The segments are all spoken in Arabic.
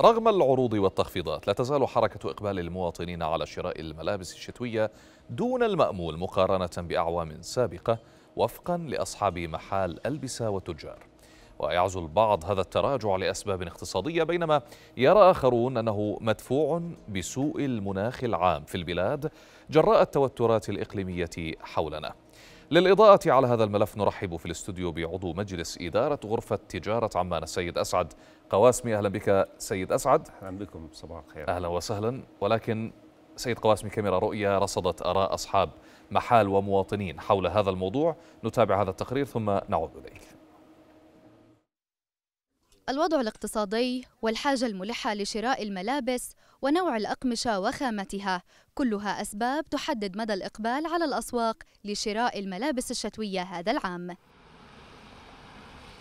رغم العروض والتخفيضات لا تزال حركة إقبال المواطنين على شراء الملابس الشتوية دون المأمول مقارنة بأعوام سابقة وفقا لأصحاب محال ألبسة وتجار ويعزو البعض هذا التراجع لأسباب اقتصادية بينما يرى آخرون أنه مدفوع بسوء المناخ العام في البلاد جراء التوترات الإقليمية حولنا للإضاءة على هذا الملف نرحب في الاستوديو بعضو مجلس إدارة غرفة تجارة عمان السيد أسعد قواسمي أهلا بك سيد أسعد أهلا بكم صباح الخير أهلا وسهلا ولكن سيد قواسمي كاميرا رؤية رصدت آراء أصحاب محال ومواطنين حول هذا الموضوع نتابع هذا التقرير ثم نعود إليك الوضع الاقتصادي والحاجة الملحة لشراء الملابس ونوع الأقمشة وخامتها كلها أسباب تحدد مدى الإقبال على الأسواق لشراء الملابس الشتوية هذا العام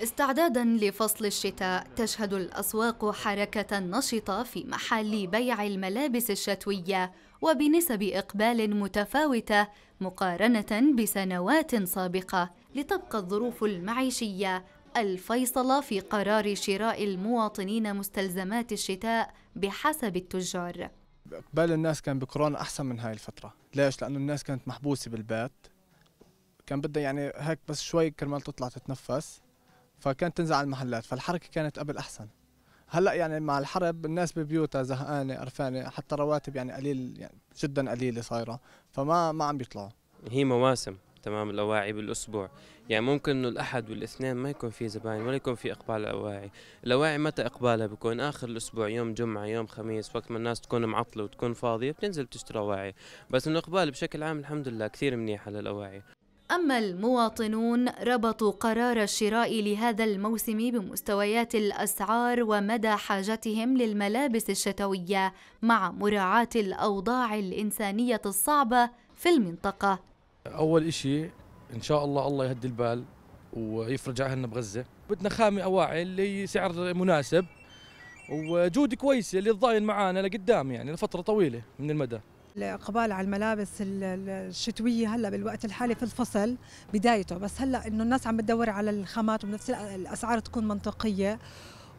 استعدادا لفصل الشتاء تشهد الاسواق حركه نشطه في محل بيع الملابس الشتويه وبنسب اقبال متفاوته مقارنه بسنوات سابقه لتبقى الظروف المعيشيه الفيصله في قرار شراء المواطنين مستلزمات الشتاء بحسب التجار اقبال الناس كان بكورونا احسن من هاي الفتره ليش لانه الناس كانت محبوسه بالبيت كان بدها يعني هيك بس شوي كرمال تطلع تتنفس فكانت تنزل على المحلات فالحركه كانت قبل احسن هلا يعني مع الحرب الناس ببيوتها زهقانه قرفانه حتى رواتب يعني قليل يعني جدا قليله صايره فما ما عم بيطلعوا هي مواسم تمام الاواعي بالاسبوع يعني ممكن انه الاحد والاثنين ما يكون في زباين ولا يكون في اقبال اواعي، الاواعي متى اقبالها بكون اخر الاسبوع يوم جمعه يوم خميس وقت ما الناس تكون معطله وتكون فاضيه بتنزل بتشتري اواعي بس انه اقبال بشكل عام الحمد لله كثير منيح على الاواعي. أما المواطنون ربطوا قرار الشراء لهذا الموسم بمستويات الأسعار ومدى حاجتهم للملابس الشتوية مع مراعاة الأوضاع الإنسانية الصعبة في المنطقة أول إشي ان شاء الله الله يهدي البال ويفرج عنا بغزه بدنا خامي اواعي اللي سعر مناسب وجود كويسه اللي تضاين معانا لقدام يعني لفتره طويله من المدى الاقبال على الملابس الشتويه هلا بالوقت الحالي في الفصل بدايته بس هلا انه الناس عم بتدور على الخامات وبنفس الاسعار تكون منطقيه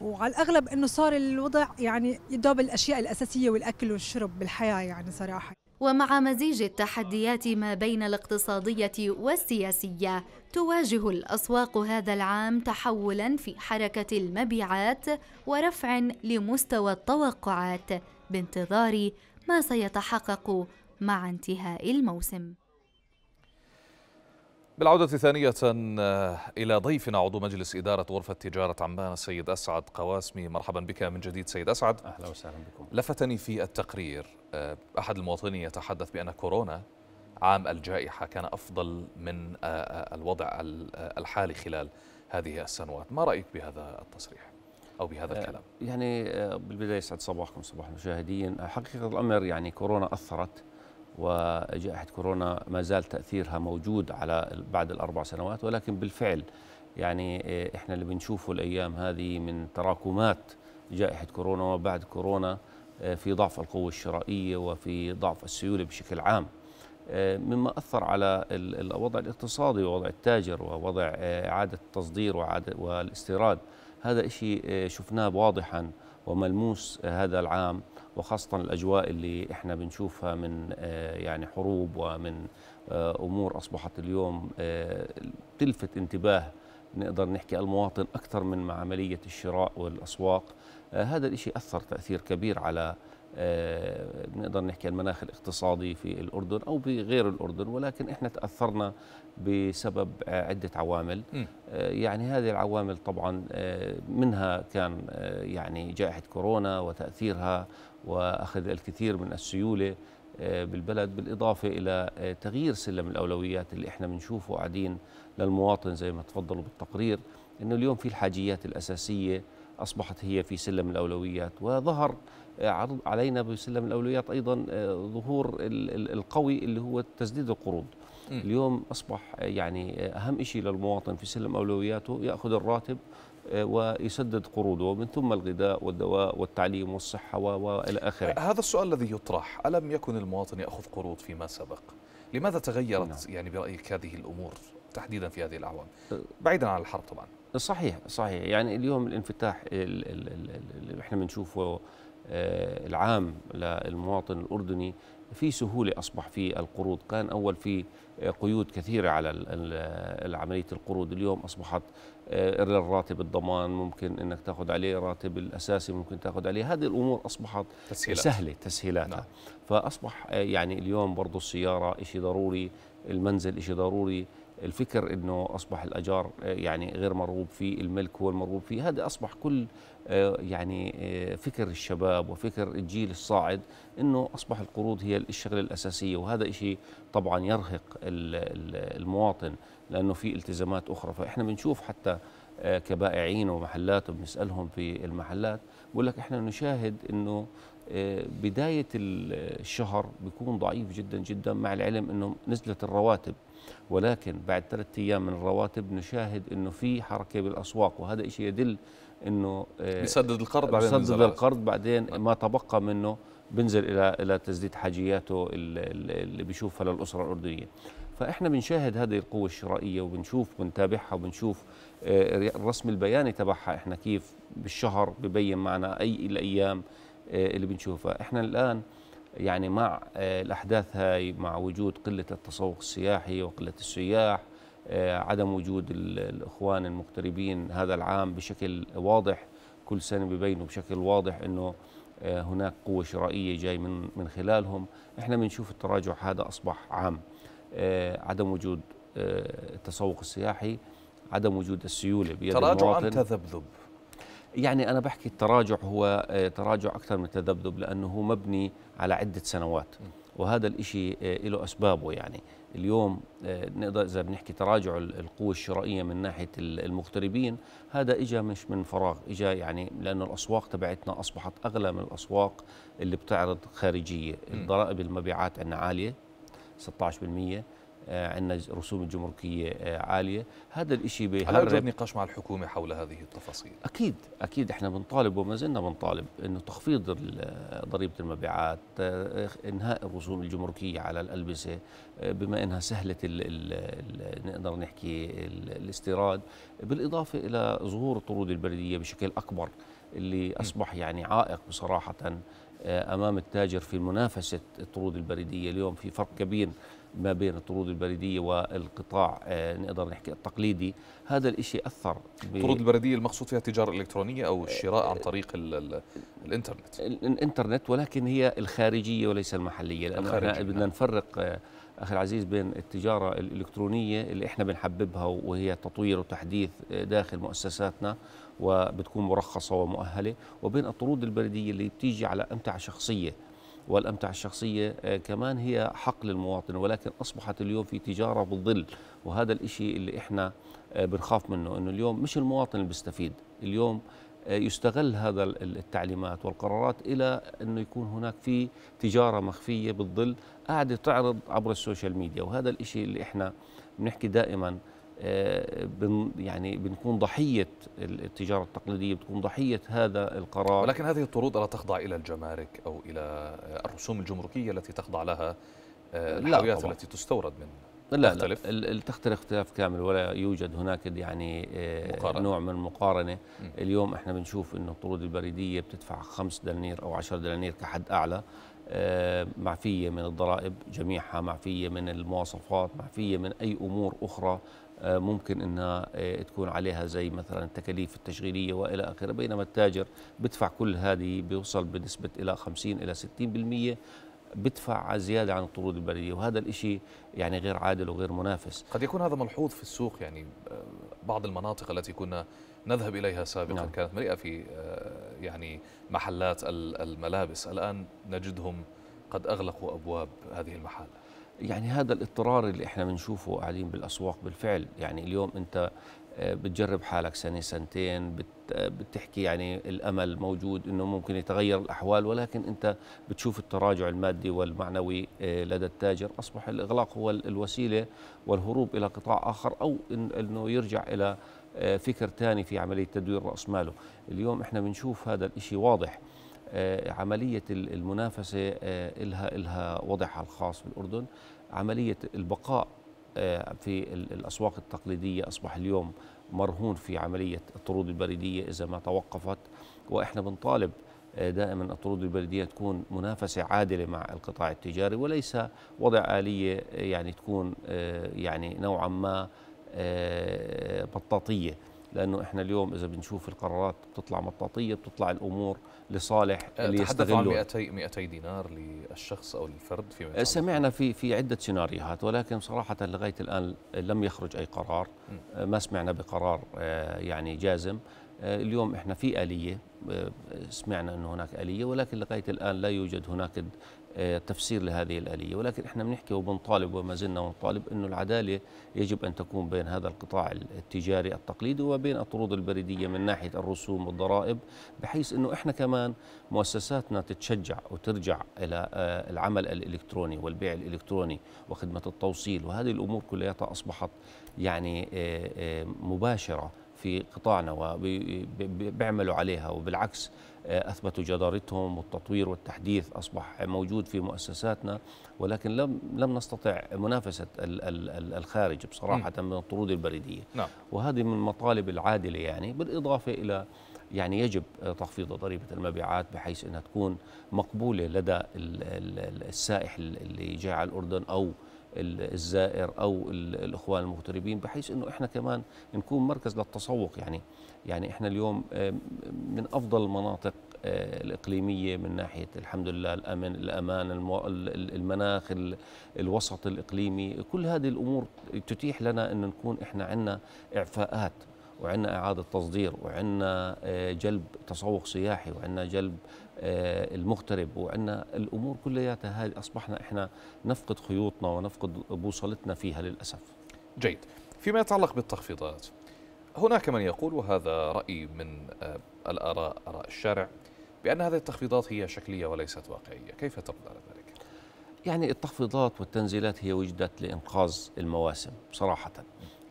وعلى الاغلب انه صار الوضع يعني يدوب الاشياء الاساسيه والاكل والشرب بالحياه يعني صراحه ومع مزيج التحديات ما بين الاقتصادية والسياسية تواجه الأسواق هذا العام تحولا في حركة المبيعات ورفع لمستوى التوقعات بانتظار ما سيتحقق مع انتهاء الموسم بالعودة ثانية آه، إلى ضيفنا عضو مجلس إدارة غرفة تجارة عمان السيد أسعد قواسمي مرحبا بك من جديد سيد أسعد أهلا وسهلا بكم لفتني في التقرير آه، أحد المواطنين يتحدث بأن كورونا عام الجائحة كان أفضل من آه، الوضع الحالي خلال هذه السنوات ما رأيك بهذا التصريح؟ أو بهذا الكلام يعني بالبداية يسعد صباحكم صباح المشاهدين حقيقة الأمر يعني كورونا أثرت وجائحة كورونا ما زال تأثيرها موجود على بعد الأربع سنوات ولكن بالفعل يعني آه، إحنا اللي بنشوفه الأيام هذه من تراكمات جائحة كورونا وبعد كورونا آه، في ضعف القوة الشرائية وفي ضعف السيولة بشكل عام آه، مما أثر على الوضع الاقتصادي ووضع التاجر ووضع إعادة التصدير وإعادة والاستيراد هذا إشي شفناه واضحاً وملموس هذا العام وخاصة الأجواء اللي إحنا بنشوفها من آه، يعني حروب ومن آه، أمور أصبحت اليوم آه، تلفت انتباه نقدر نحكي المواطن أكثر من عملية الشراء والأسواق هذا الإشي أثر تأثير كبير على بنقدر آه، نحكي المناخ الاقتصادي في الأردن أو بغير الأردن ولكن إحنا تأثرنا بسبب عدة عوامل آه، يعني هذه العوامل طبعا آه، منها كان يعني جائحة كورونا وتأثيرها وأخذ الكثير من السيولة بالبلد بالإضافة إلى تغيير سلم الأولويات اللي إحنا بنشوفه قاعدين للمواطن زي ما تفضلوا بالتقرير إنه اليوم في الحاجيات الأساسية أصبحت هي في سلم الأولويات وظهر عرض علينا بسلم الاولويات ايضا آه، ظهور القوي اللي هو تسديد القروض اليوم اصبح آه، يعني آه، اهم شيء للمواطن في سلم اولوياته ياخذ الراتب ويسدد قروضه ومن ثم الغذاء والدواء والتعليم والصحه والى اخره. هذا السؤال الذي يطرح الم يكن المواطن ياخذ قروض فيما سبق؟ لماذا تغيرت نعم. يعني برايك هذه الامور تحديدا في هذه الاعوام؟ بعيدا عن الحرب طبعا. صحيح صحيح يعني اليوم الانفتاح اللي احنا بنشوفه آه، العام للمواطن الأردني في سهولة أصبح في القروض كان أول في آه، قيود كثيرة على آه، عملية القروض اليوم أصبحت الراتب الضمان ممكن أنك تأخذ عليه راتب الأساسي ممكن تأخذ عليه هذه الأمور أصبحت تسهيلات. سهلة تسهيلاتها نعم. فأصبح يعني اليوم برضو السيارة إشي ضروري المنزل إشي ضروري الفكر انه اصبح الاجار يعني غير مرغوب فيه، الملك هو المرغوب فيه، هذا اصبح كل آه، يعني آه، فكر الشباب وفكر الجيل الصاعد انه اصبح القروض هي الشغله الاساسيه وهذا شيء طبعا يرهق المواطن لانه في التزامات اخرى فاحنا بنشوف حتى آه، كبائعين ومحلات وبنسالهم في المحلات بقول لك احنا نشاهد انه بدايه الشهر بيكون ضعيف جدا جدا مع العلم انه نزلت الرواتب ولكن بعد ثلاثة ايام من الرواتب نشاهد انه في حركه بالاسواق وهذا شيء يدل انه آه، بيسدد القرض بعدين بيسدد القرض بعدين طيب. ما تبقى منه بنزل الى الى تسديد حاجياته اللي بيشوفها للاسره الاردنيه فاحنا بنشاهد هذه القوه الشرائيه وبنشوف بنتابعها وبنشوف الرسم آه، البياني تبعها احنا كيف بالشهر ببين معنا اي الايام آه، اللي بنشوفها احنا الان يعني مع الاحداث هاي مع وجود قله التسوق السياحي وقله السياح آه، عدم وجود الإخوان المغتربين هذا العام بشكل واضح كل سنة ببينوا بشكل واضح أنه آه، هناك قوة شرائية جاي من من خلالهم احنا بنشوف التراجع هذا أصبح عام آه، عدم وجود التسوق السياحي عدم وجود السيولة بيد تراجع أم تذبذب؟ يعني أنا بحكي التراجع هو تراجع أكثر من تذبذب لأنه هو مبني على عدة سنوات وهذا الإشي له أسبابه يعني اليوم آه، نقدر اذا بنحكي تراجع القوه الشرائيه من ناحيه المغتربين هذا اجى مش من فراغ اجى يعني لانه الاسواق تبعتنا اصبحت اغلى من الاسواق اللي بتعرض خارجيه ضرائب المبيعات عندنا عاليه 16% آه، عندنا رسوم الجمركيه آه، عاليه هذا الشيء بيحرر هل يوجد نقاش مع الحكومه حول هذه التفاصيل اكيد اكيد احنا بنطالب وما زلنا بنطالب انه تخفيض آه، ضريبه المبيعات انهاء الرسوم الجمركيه على الالبسه بما انها سهله الـ الـ نقدر نحكي الاستيراد بالاضافه الى ظهور طرود البلديه بشكل اكبر اللي أصبح يعني عائق بصراحة آه، أمام التاجر في منافسة الطرود البريدية اليوم في فرق كبير ما بين الطرود البريدية والقطاع آه، نقدر نحكي التقليدي هذا الإشي أثر الطرود البريدية المقصود فيها التجارة الإلكترونية أو آه، الشراء عن طريق الـ الـ الإنترنت الإنترنت ولكن هي الخارجية وليس المحلية لأنه احنا بدنا نعم. نفرق أخي العزيز بين التجارة الإلكترونية اللي إحنا بنحببها وهي تطوير وتحديث داخل مؤسساتنا وبتكون مرخصة ومؤهلة وبين الطرود البلديه اللي بتيجي على أمتعة شخصية والأمتعة الشخصية آه، كمان هي حق للمواطن ولكن أصبحت اليوم في تجارة بالظل وهذا الإشي اللي إحنا آه، بنخاف منه أنه اليوم مش المواطن اللي بيستفيد اليوم آه، يستغل هذا التعليمات والقرارات إلى أنه يكون هناك في تجارة مخفية بالظل قاعدة تعرض عبر السوشيال ميديا وهذا الإشي اللي إحنا بنحكي دائماً آه، بن يعني بنكون ضحيه التجاره التقليديه بتكون ضحيه هذا القرار ولكن هذه الطرود الا تخضع الى الجمارك او الى الرسوم الجمركيه التي تخضع لها آه، الحاويات التي تستورد من لا تختلف لا لا تختلف اختلاف كامل ولا يوجد هناك يعني آه، مقارنة. نوع من المقارنه م. اليوم احنا بنشوف انه الطرود البريديه بتدفع 5 دنانير او 10 دنانير كحد اعلى معفية من الضرائب جميعها معفية من المواصفات معفية من أي أمور أخرى آه، ممكن انها آه، تكون عليها زي مثلا التكاليف التشغيليه والى اخره بينما التاجر بدفع كل هذه بيوصل بنسبه الى 50 الى 60% بدفع زيادة عن الطرود البرية وهذا الإشي يعني غير عادل وغير منافس قد يكون هذا ملحوظ في السوق يعني آه، بعض المناطق التي كنا نذهب إليها سابقا نعم. كانت مليئة في يعني محلات الملابس الآن نجدهم قد أغلقوا أبواب هذه المحال يعني هذا الاضطرار اللي احنا بنشوفه قاعدين بالاسواق بالفعل يعني اليوم انت آه، بتجرب حالك سنه سنتين آه، بتحكي يعني الامل موجود انه ممكن يتغير الاحوال ولكن انت بتشوف التراجع المادي والمعنوي آه، لدى التاجر اصبح الاغلاق هو الوسيله والهروب الى قطاع اخر او انه يرجع الى فكر ثاني في عمليه تدوير راس ماله اليوم احنا بنشوف هذا الشيء واضح آه، عملية المنافسة آه، إلها إلها وضعها الخاص بالأردن عملية البقاء آه، في الأسواق التقليدية أصبح اليوم مرهون في عملية الطرود البريدية إذا ما توقفت وإحنا بنطالب دائما الطرود البريدية تكون منافسة عادلة مع القطاع التجاري وليس وضع آلية يعني تكون يعني نوعا ما بطاطية لانه احنا اليوم اذا بنشوف القرارات بتطلع مطاطيه بتطلع الامور لصالح أه، اللي يستغلوا عن 200 200 دينار للشخص او للفرد فيما أه، سمعنا في في عده سيناريوهات ولكن صراحه لغايه الان لم يخرج اي قرار أه، ما سمعنا بقرار يعني جازم اليوم احنا في اليه سمعنا انه هناك اليه ولكن لغايه الان لا يوجد هناك تفسير لهذه الآلية ولكن احنا بنحكي وبنطالب وما زلنا نطالب أنه العدالة يجب أن تكون بين هذا القطاع التجاري التقليدي وبين الطرود البريدية من ناحية الرسوم والضرائب بحيث أنه احنا كمان مؤسساتنا تتشجع وترجع إلى آه، العمل الإلكتروني والبيع الإلكتروني وخدمة التوصيل وهذه الأمور كلها أصبحت يعني آه، آه، مباشرة في قطاعنا وبيعملوا عليها وبالعكس آه، اثبتوا جدارتهم والتطوير والتحديث اصبح موجود في مؤسساتنا ولكن لم لم نستطع منافسه الخارج بصراحه من الطرود البريديه نعم. وهذه من المطالب العادله يعني بالاضافه الى يعني يجب آه، تخفيض ضريبة المبيعات بحيث أنها تكون مقبولة لدى السائح اللي جاي على الأردن أو الزائر او الاخوان المغتربين بحيث انه احنا كمان نكون مركز للتسوق يعني يعني احنا اليوم من افضل المناطق آه، الاقليميه من ناحيه الحمد لله الامن الامان المناخ الوسط الاقليمي كل هذه الامور تتيح لنا ان نكون احنا عندنا اعفاءات وعندنا إعادة تصدير وعندنا آه، جلب تسوق سياحي وعندنا جلب آه، المغترب وعندنا الأمور كلياتها هذه أصبحنا إحنا نفقد خيوطنا ونفقد بوصلتنا فيها للأسف جيد فيما يتعلق بالتخفيضات هناك من يقول وهذا رأي من آه، الآراء آراء الشارع بأن هذه التخفيضات هي شكلية وليست واقعية كيف ترد على ذلك؟ يعني التخفيضات والتنزيلات هي وجدت لإنقاذ المواسم صراحة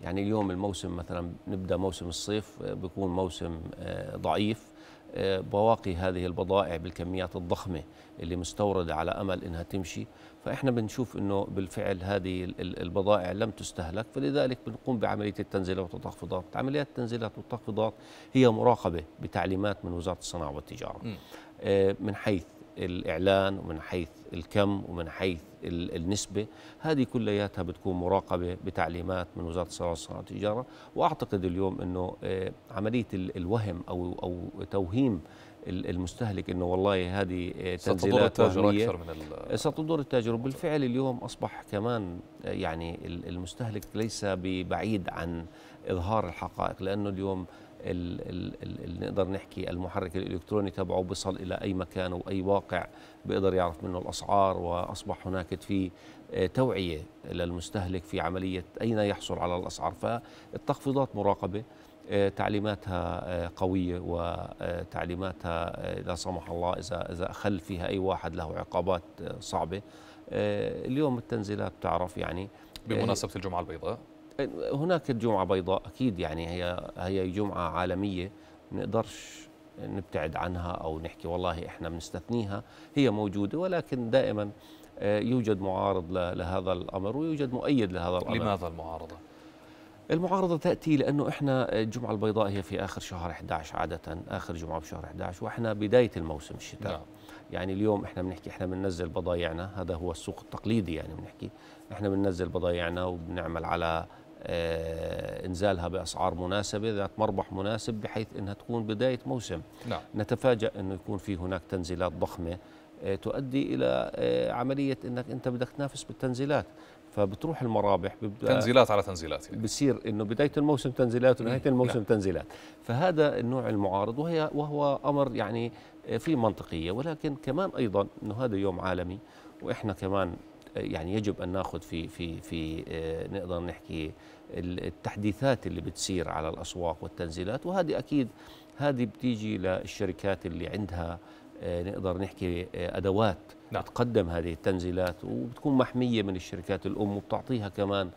يعني اليوم الموسم مثلا نبدا موسم الصيف آه، بيكون موسم آه، ضعيف آه، بواقي هذه البضائع بالكميات الضخمه اللي مستورده على امل انها تمشي فاحنا بنشوف انه بالفعل هذه البضائع لم تستهلك فلذلك بنقوم بعمليه التنزيلات والتخفيضات، عمليات التنزيلات والتخفيضات هي مراقبه بتعليمات من وزاره الصناعه والتجاره. من حيث الإعلان ومن حيث الكم ومن حيث النسبة هذه كلياتها بتكون مراقبة بتعليمات من وزارة الصناعة والتجارة وأعتقد اليوم أنه آه، عملية الوهم أو, أو توهيم المستهلك انه والله هذه آه، تنزيلات ستضر التاجر اكثر من ستضر التاجر وبالفعل اليوم اصبح كمان آه، يعني المستهلك ليس ببعيد عن اظهار الحقائق لانه اليوم اللي نقدر نحكي المحرك الالكتروني تبعه بيصل الى اي مكان واي واقع بيقدر يعرف منه الاسعار واصبح هناك في آه، توعيه للمستهلك في عمليه اين يحصل على الاسعار فالتخفيضات مراقبه آه، تعليماتها آه، قويه وتعليماتها لا سمح الله اذا اذا اخل فيها اي واحد له عقابات صعبه اليوم التنزيلات بتعرف يعني بمناسبه الجمعه البيضاء هناك الجمعه بيضاء اكيد يعني هي هي جمعه عالميه نقدرش نبتعد عنها او نحكي والله احنا بنستثنيها هي موجوده ولكن دائما آه، يوجد معارض لهذا الامر ويوجد مؤيد لهذا الامر لماذا المعارضه المعارضة تأتي لأنه إحنا آه، الجمعة البيضاء هي في آخر شهر 11 عادة آخر جمعة بشهر 11 وإحنا بداية الموسم الشتاء نعم. يعني اليوم إحنا بنحكي إحنا بننزل بضايعنا هذا هو السوق التقليدي يعني بنحكي إحنا بننزل بضايعنا وبنعمل على آه، انزالها باسعار مناسبه ذات مربح مناسب بحيث انها تكون بدايه موسم نعم. نتفاجأ انه يكون في هناك تنزيلات ضخمه آه، تؤدي الى آه، عمليه انك انت بدك تنافس بالتنزيلات فبتروح المرابح تنزيلات على تنزيلات يعني. بصير انه بدايه الموسم تنزيلات ونهايه نعم. الموسم نعم. تنزيلات فهذا النوع المعارض وهي وهو امر يعني في منطقيه ولكن كمان ايضا انه هذا يوم عالمي واحنا كمان يعني يجب ان ناخذ في في في آه، نقدر نحكي التحديثات اللي بتصير على الاسواق والتنزيلات وهذه اكيد هذه بتيجي للشركات اللي عندها آه، نقدر نحكي آه، ادوات نعم. تقدم هذه التنزيلات وبتكون محميه من الشركات الام وبتعطيها كمان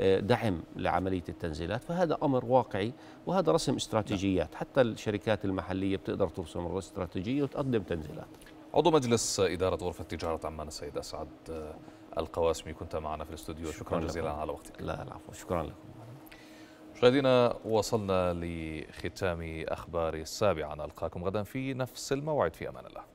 دعم لعمليه التنزيلات فهذا امر واقعي وهذا رسم استراتيجيات نعم. حتى الشركات المحليه بتقدر ترسم استراتيجيه وتقدم تنزيلات عضو مجلس إدارة غرفة تجارة عمان السيد أسعد القواسمي كنت معنا في الاستوديو شكرا, شكرا جزيلا لكم. على وقتك لا العفو شكرا لكم مشاهدينا وصلنا لختام أخبار السابعة نلقاكم غدا في نفس الموعد في أمان الله